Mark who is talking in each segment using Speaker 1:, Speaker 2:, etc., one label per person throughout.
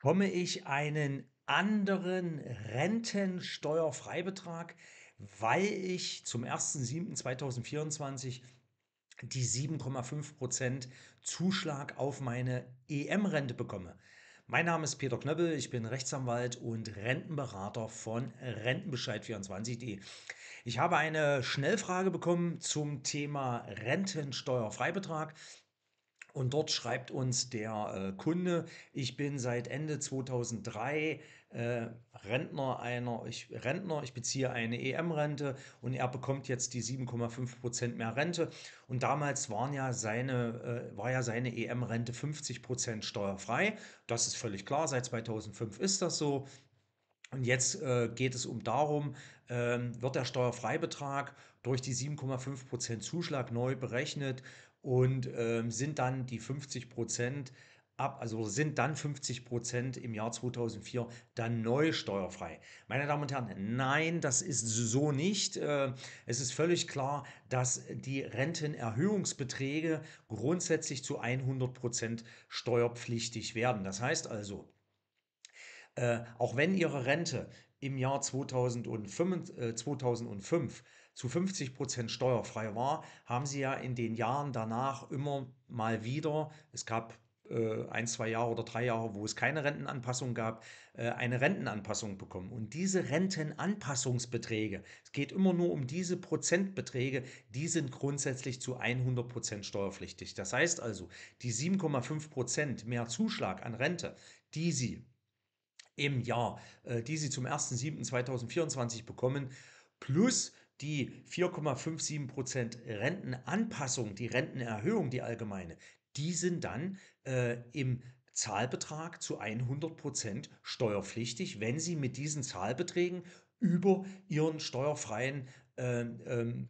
Speaker 1: Komme ich einen anderen Rentensteuerfreibetrag, weil ich zum 1.7.2024 die 7,5% Zuschlag auf meine EM-Rente bekomme. Mein Name ist Peter Knöppel, ich bin Rechtsanwalt und Rentenberater von Rentenbescheid24.de. Ich habe eine Schnellfrage bekommen zum Thema Rentensteuerfreibetrag. Und dort schreibt uns der äh, Kunde, ich bin seit Ende 2003 äh, Rentner einer, ich, Rentner, ich beziehe eine EM-Rente und er bekommt jetzt die 7,5 Prozent mehr Rente. Und damals waren ja seine, äh, war ja seine EM-Rente 50 Prozent steuerfrei. Das ist völlig klar. Seit 2005 ist das so. Und jetzt äh, geht es um darum, ähm, wird der Steuerfreibetrag durch die 7,5% Zuschlag neu berechnet und ähm, sind dann die 50 Prozent ab, also sind dann 50 Prozent im Jahr 2004 dann neu steuerfrei. Meine Damen und Herren, nein, das ist so nicht. Äh, es ist völlig klar, dass die Rentenerhöhungsbeträge grundsätzlich zu 100 Prozent steuerpflichtig werden. Das heißt also, äh, auch wenn Ihre Rente im Jahr 2005, äh, 2005 zu 50 Prozent steuerfrei war, haben Sie ja in den Jahren danach immer mal wieder, es gab äh, ein, zwei Jahre oder drei Jahre, wo es keine Rentenanpassung gab, äh, eine Rentenanpassung bekommen. Und diese Rentenanpassungsbeträge, es geht immer nur um diese Prozentbeträge, die sind grundsätzlich zu 100% Prozent steuerpflichtig. Das heißt also, die 7,5% Prozent mehr Zuschlag an Rente, die Sie im Jahr, äh, die sie zum 1.7.2024 bekommen, plus die 4,57% Rentenanpassung, die Rentenerhöhung, die allgemeine, die sind dann äh, im Zahlbetrag zu 100% steuerpflichtig, wenn Sie mit diesen Zahlbeträgen über Ihren steuerfreien äh, äh,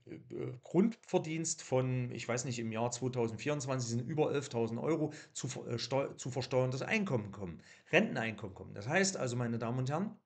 Speaker 1: Grundverdienst von, ich weiß nicht, im Jahr 2024 sind über 11.000 Euro zu, äh, zu versteuerndes Einkommen kommen, Renteneinkommen kommen. Das heißt also, meine Damen und Herren,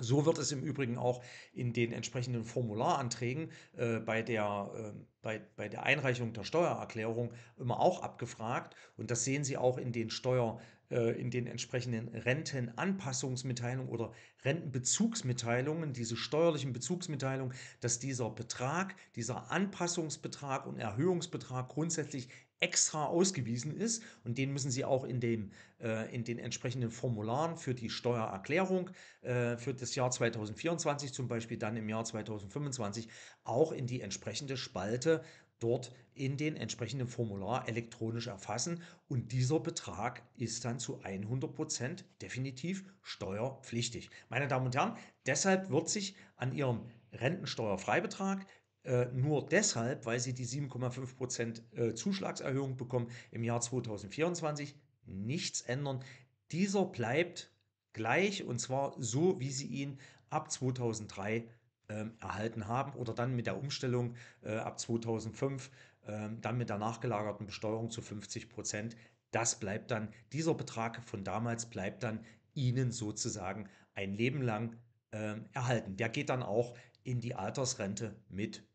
Speaker 1: so wird es im Übrigen auch in den entsprechenden Formularanträgen äh, bei, der, äh, bei, bei der Einreichung der Steuererklärung immer auch abgefragt. Und das sehen Sie auch in den Steuer, äh, in den entsprechenden Rentenanpassungsmitteilungen oder Rentenbezugsmitteilungen, diese steuerlichen Bezugsmitteilungen, dass dieser Betrag, dieser Anpassungsbetrag und Erhöhungsbetrag grundsätzlich extra ausgewiesen ist und den müssen Sie auch in, dem, äh, in den entsprechenden Formularen für die Steuererklärung äh, für das Jahr 2024 zum Beispiel dann im Jahr 2025 auch in die entsprechende Spalte dort in den entsprechenden Formular elektronisch erfassen und dieser Betrag ist dann zu 100% Prozent definitiv steuerpflichtig. Meine Damen und Herren, deshalb wird sich an Ihrem Rentensteuerfreibetrag äh, nur deshalb, weil sie die 7,5% äh, Zuschlagserhöhung bekommen im Jahr 2024, nichts ändern. Dieser bleibt gleich und zwar so, wie sie ihn ab 2003 ähm, erhalten haben oder dann mit der Umstellung äh, ab 2005, ähm, dann mit der nachgelagerten Besteuerung zu 50 Prozent. Das bleibt dann, dieser Betrag von damals bleibt dann Ihnen sozusagen ein Leben lang ähm, erhalten. Der geht dann auch in die Altersrente mit